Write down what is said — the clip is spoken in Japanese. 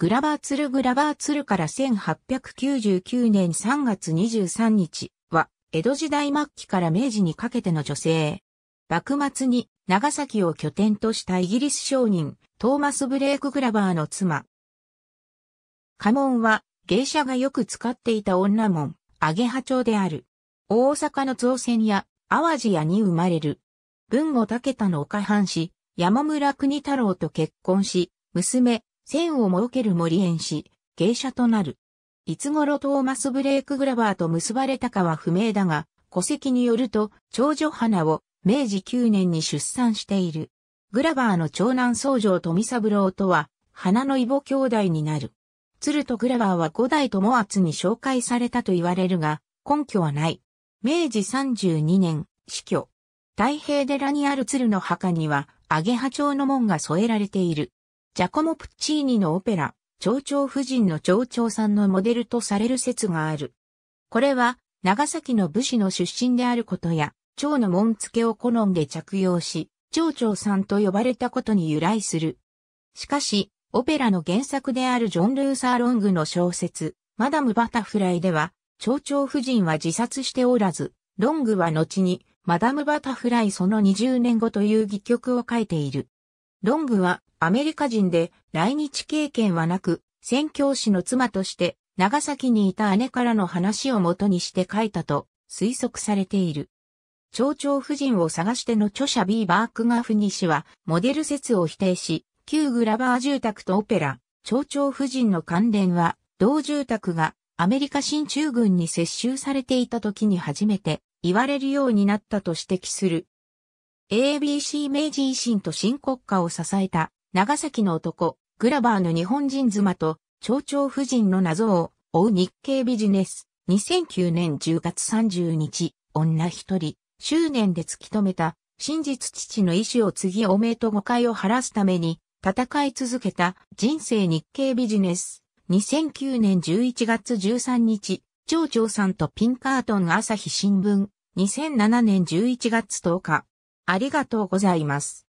グラバーツルグラバーツルから1899年3月23日は、江戸時代末期から明治にかけての女性。幕末に長崎を拠点としたイギリス商人、トーマス・ブレイク・グラバーの妻。家紋は、芸者がよく使っていた女紋、アゲハ町である。大阪の造船や、淡路屋に生まれる。文後武田の岡藩士、山村国太郎と結婚し、娘、線を設ける森園し、芸者となる。いつ頃トーマス・ブレイク・グラバーと結ばれたかは不明だが、戸籍によると、長女花を明治9年に出産している。グラバーの長男僧城富三郎とは、花の異母兄弟になる。鶴とグラバーは五代友厚に紹介されたと言われるが、根拠はない。明治32年、死去。太平寺にある鶴の墓には、アゲハ町の門が添えられている。ジャコモ・プッチーニのオペラ、蝶々夫人の蝶々さんのモデルとされる説がある。これは、長崎の武士の出身であることや、蝶の紋付けを好んで着用し、蝶々さんと呼ばれたことに由来する。しかし、オペラの原作であるジョン・ルーサー・ロングの小説、マダム・バタフライでは、蝶々夫人は自殺しておらず、ロングは後に、マダム・バタフライその20年後という戯曲を書いている。ロングはアメリカ人で来日経験はなく、宣教師の妻として長崎にいた姉からの話をもとにして書いたと推測されている。蝶々夫人を探しての著者 B バークガフニ氏はモデル説を否定し、旧グラバー住宅とオペラ、蝶々夫人の関連は、同住宅がアメリカ進駐軍に接収されていた時に初めて言われるようになったと指摘する ABC 明治維新と新国家を支えた長崎の男、グラバーの日本人妻と蝶々夫人の謎を追う日経ビジネス。2009年10月30日、女一人、執念で突き止めた、真実父の意志を次おめえと誤解を晴らすために、戦い続けた人生日経ビジネス。2009年11月13日、蝶々さんとピンカートン朝日新聞。2007年11月10日、ありがとうございます。